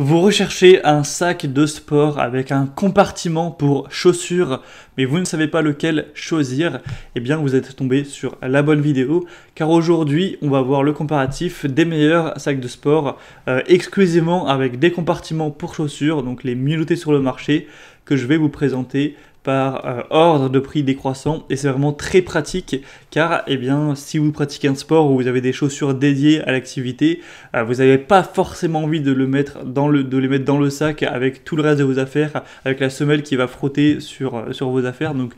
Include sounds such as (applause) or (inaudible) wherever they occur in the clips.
Vous recherchez un sac de sport avec un compartiment pour chaussures, mais vous ne savez pas lequel choisir, eh bien vous êtes tombé sur la bonne vidéo, car aujourd'hui on va voir le comparatif des meilleurs sacs de sport euh, exclusivement avec des compartiments pour chaussures, donc les mieux notés sur le marché, que je vais vous présenter par euh, ordre de prix décroissant et c'est vraiment très pratique car eh bien si vous pratiquez un sport où vous avez des chaussures dédiées à l'activité, euh, vous n'avez pas forcément envie de le mettre dans le de les mettre dans le sac avec tout le reste de vos affaires avec la semelle qui va frotter sur euh, sur vos affaires donc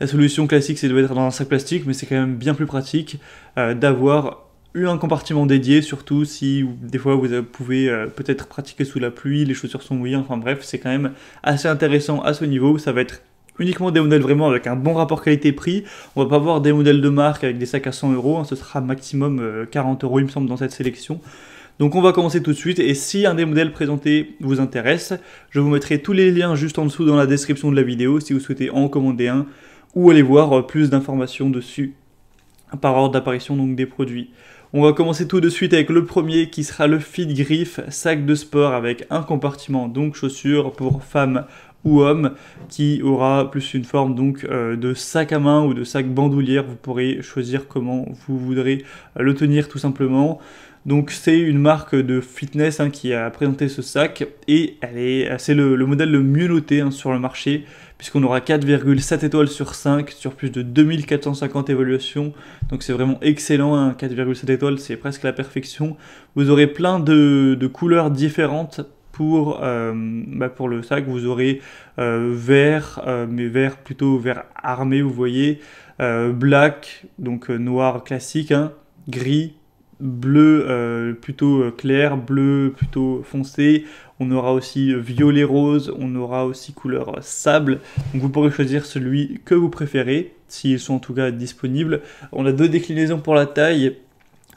la solution classique c'est de mettre dans un sac plastique mais c'est quand même bien plus pratique d'avoir eu un compartiment dédié, surtout si des fois vous pouvez peut-être pratiquer sous la pluie, les chaussures sont mouillées, enfin bref, c'est quand même assez intéressant à ce niveau, ça va être uniquement des modèles vraiment avec un bon rapport qualité-prix. On va pas voir des modèles de marque avec des sacs à 100 euros, hein. ce sera maximum 40 euh, euros il me semble dans cette sélection. Donc on va commencer tout de suite et si un des modèles présentés vous intéresse, je vous mettrai tous les liens juste en dessous dans la description de la vidéo si vous souhaitez en commander un ou aller voir euh, plus d'informations dessus par ordre d'apparition donc des produits. On va commencer tout de suite avec le premier qui sera le Fit Griff sac de sport avec un compartiment donc chaussures pour femmes ou homme, qui aura plus une forme donc euh, de sac à main ou de sac bandoulière. Vous pourrez choisir comment vous voudrez euh, le tenir tout simplement. Donc c'est une marque de fitness hein, qui a présenté ce sac et elle est, c'est le, modèle le mieux noté hein, sur le marché puisqu'on aura 4,7 étoiles sur 5 sur plus de 2450 évaluations. Donc c'est vraiment excellent, 4,7 hein, étoiles c'est presque la perfection. Vous aurez plein de, de couleurs différentes pour, euh, bah pour le sac, vous aurez euh, vert, euh, mais vert plutôt vert armé, vous voyez, black, donc noir classique, hein, gris, bleu plutôt clair, bleu plutôt foncé, on aura aussi violet rose, on aura aussi couleur sable, donc vous pourrez choisir celui que vous préférez, s'ils sont en tout cas disponibles. On a deux déclinaisons pour la taille,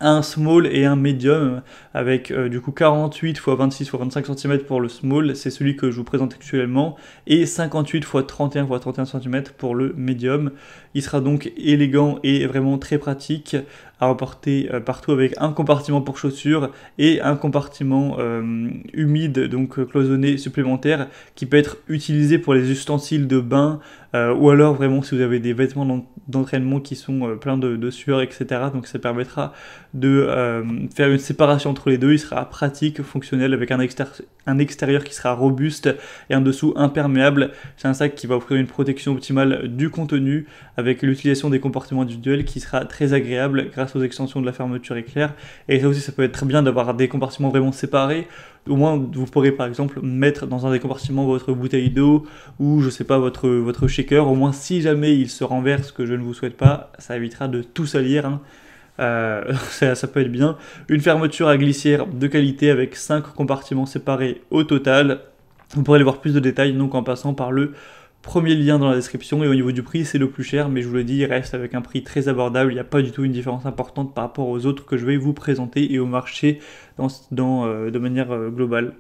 un small et un medium avec euh, du coup 48 x 26 x 25 cm pour le small, c'est celui que je vous présente actuellement, et 58 x 31 x 31 cm pour le medium. Il sera donc élégant et vraiment très pratique à emporter euh, partout avec un compartiment pour chaussures et un compartiment euh, humide, donc euh, cloisonné supplémentaire, qui peut être utilisé pour les ustensiles de bain ou alors vraiment si vous avez des vêtements d'entraînement qui sont pleins de, sueur, etc. Donc ça permettra de faire une séparation entre les deux. Il sera pratique, fonctionnel avec un, extérieur, un extérieur qui sera robuste et en dessous imperméable. C'est un sac qui va offrir une protection optimale du contenu avec l'utilisation des comportements individuels qui sera très agréable grâce aux extensions de la fermeture éclair. Et ça aussi, ça peut être très bien d'avoir des compartiments vraiment séparés. Au moins, vous pourrez par exemple mettre dans un des compartiments votre bouteille d'eau ou je sais pas votre, votre shaker. Au moins, si jamais il se renverse, que je ne vous souhaite pas, ça évitera de tout salir. Hein. Euh, (laughs) ça, peut être bien. Une fermeture à glissière de qualité avec cinq compartiments séparés au total. Vous pourrez aller voir plus de détails donc en passant par le Premier lien dans la description et au niveau du prix c'est le plus cher mais je vous le dis il reste avec un prix très abordable, il n'y a pas du tout une différence importante par rapport aux autres que je vais vous présenter et au marché dans, euh, de manière euh, globale.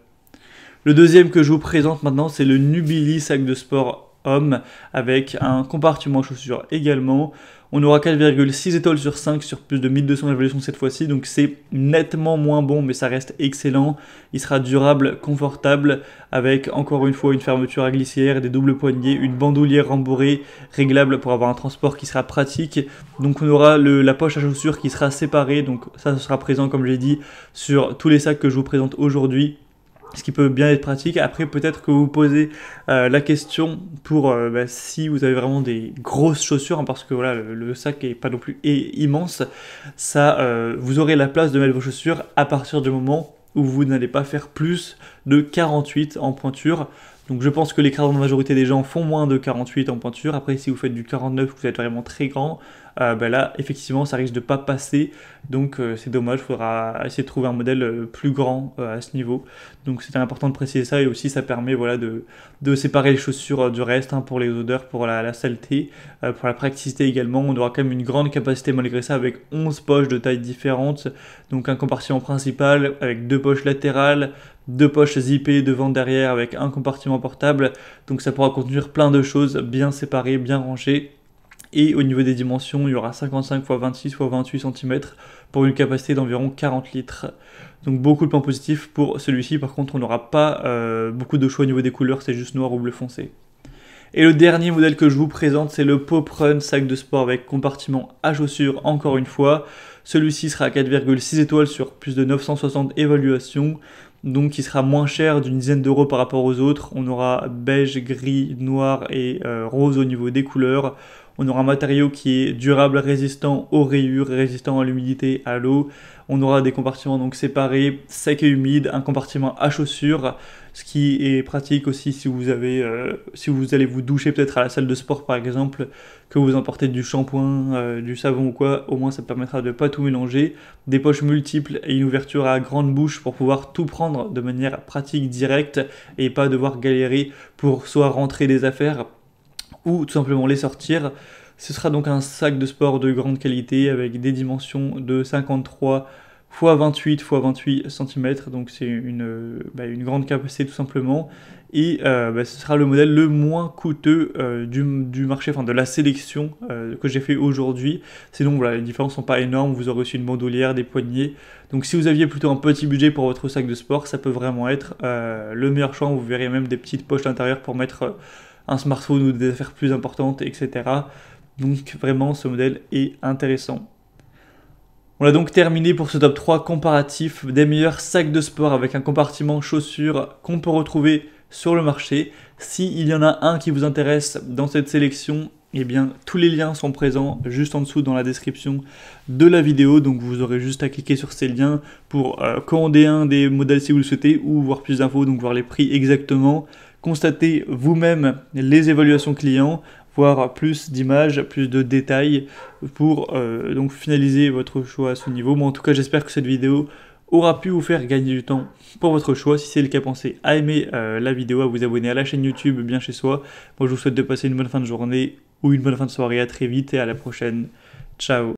Le deuxième que je vous présente maintenant c'est le Nubili sac de sport Homme avec un compartiment chaussures également. On aura 4,6 étoiles sur 5 sur plus de 1200 évolutions cette fois-ci, donc c'est nettement moins bon, mais ça reste excellent. Il sera durable, confortable, avec encore une fois une fermeture à glissière, des doubles poignées, une bandoulière rembourrée, réglable pour avoir un transport qui sera pratique. Donc on aura la poche à chaussures qui sera séparée, donc ça sera présent comme j'ai dit sur tous les sacs que je vous présente aujourd'hui ce qui peut bien être pratique. Après, peut-être que vous posez euh, la question pour euh, bah, si vous avez vraiment des grosses chaussures, hein, parce que voilà, le, sac est pas non plus immense. Ça, euh, vous aurez la place de mettre vos chaussures à partir du moment où vous n'allez pas faire plus de 48 en pointure. Donc je pense que l'écrasante majorité des gens font moins de 48 en pointure. Après, si vous faites du 49, vous êtes vraiment très grand, euh, ben là, effectivement, ça risque de pas passer. Donc euh, c'est dommage, il faudra essayer de trouver un modèle euh, plus grand à ce niveau. Donc c'est important de préciser ça et aussi ça permet voilà, de, de séparer les chaussures du reste hein, pour les odeurs, pour la, saleté, pour la praticité également. On aura quand même une grande capacité malgré ça avec 11 poches de tailles différentes. Donc un compartiment principal avec deux poches latérales, deux poches zippées devant derrière avec un compartiment portable. Donc ça pourra contenir plein de choses bien séparées, bien rangées. Et au niveau des dimensions, il y aura 55 x 26 x 28 cm pour une capacité d'environ 40 litres. Donc beaucoup de points positifs pour celui-ci. Par contre, on n'aura pas euh, beaucoup de choix au niveau des couleurs, c'est juste noir ou bleu foncé. Et le dernier modèle que je vous présente, c'est le Pop sac de sport avec compartiment à chaussures, encore une fois. Celui-ci sera à 4,6 étoiles sur plus de 960 évaluations donc qui sera moins cher d'une dizaine d'euros par rapport aux autres. On aura beige, gris, noir et euh, rose au niveau des couleurs. On aura un matériau qui est durable, résistant aux rayures, résistant à l'humidité, à l'eau. On aura des compartiments donc séparés, secs et humide un compartiment à chaussures ce qui est pratique aussi si vous, avez, euh, si vous allez vous doucher peut-être à la salle de sport par exemple, que vous emportez du shampoing, euh, du savon ou quoi, au moins ça permettra de pas tout mélanger, des poches multiples et une ouverture à grande bouche pour pouvoir tout prendre de manière pratique, directe et pas devoir galérer pour soit rentrer des affaires ou tout simplement les sortir. Ce sera donc un sac de sport de grande qualité avec des dimensions de 53 x 28 x 28 cm, donc c'est bah, une, grande capacité tout simplement. Et euh, bah, ce sera le modèle le moins coûteux euh, du, marché, enfin de la sélection euh, que j'ai fait aujourd'hui. Sinon, voilà, les différences ne sont pas énormes. Vous aurez aussi une bandoulière, des poignées. Donc, si vous aviez plutôt un petit budget pour votre sac de sport, ça peut vraiment être le meilleur choix. Vous verrez même des petites poches à pour mettre un smartphone ou des affaires plus importantes, etc. Donc, vraiment, ce modèle est intéressant. On a donc terminé pour ce top 3 comparatif des meilleurs sacs de sport avec un compartiment chaussures qu'on peut retrouver sur le marché. S'il il y en a un qui vous intéresse dans cette sélection, eh bien tous les liens sont présents juste en dessous dans la description de la vidéo. Donc vous aurez juste à cliquer sur ces liens pour euh, commander un des modèles si vous le souhaitez ou voir plus d'infos, donc voir les prix exactement. Constatez vous-même les évaluations clients, voir plus d'images, plus de détails pour euh, donc finaliser votre choix à ce niveau. Mais en tout cas, j'espère que cette vidéo aura pu vous faire gagner du temps pour votre choix. Si c'est le cas, pensez à aimer euh, la vidéo, à vous abonner à la chaîne YouTube bien chez soi. Moi, je vous souhaite de passer une bonne fin de journée ou une bonne fin de soirée. À très vite et à la prochaine. Ciao